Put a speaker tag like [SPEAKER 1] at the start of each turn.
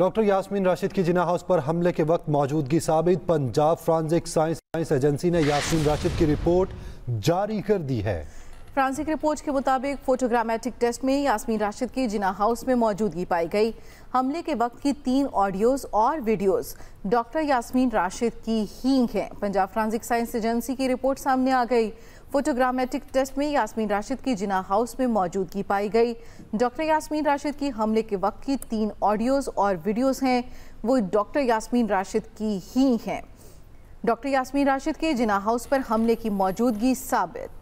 [SPEAKER 1] doctor यासमीन राशिद की जिना house पर हमले के वक्त मौजूदगी साबित Punjab forensic science science agency ने यासमीन राशिद की रिपोर्ट जारी कर दी है
[SPEAKER 2] फ्रांसिक रिपोर्ट के मुताबिक फोटोग्रामेटिक टेस्ट में यासमीन राशिद की जिना हाउस में मौजूदगी पाई गई हमले के वक्त की तीन ऑडियोज और वीडियोस डॉक्टर यासमीन राशिद की ही हैं पंजाब फ्रांसिक साइंस एजेंसी की रिपोर्ट सामने आ गई फोटोग्रामेटिक टेस्ट में यासमीन राशिद की जिना हाउस में मौजूदगी पाई गई डॉक्टर यासमीन राशिद की हमले के वक्त की तीन ऑडियोज और वीडियोज़ हैं वो डॉक्टर यासमीन राशिद की ही हैं डॉक्टर यासमीन राशिद के जिना हाउस पर हमले की मौजूदगी साबित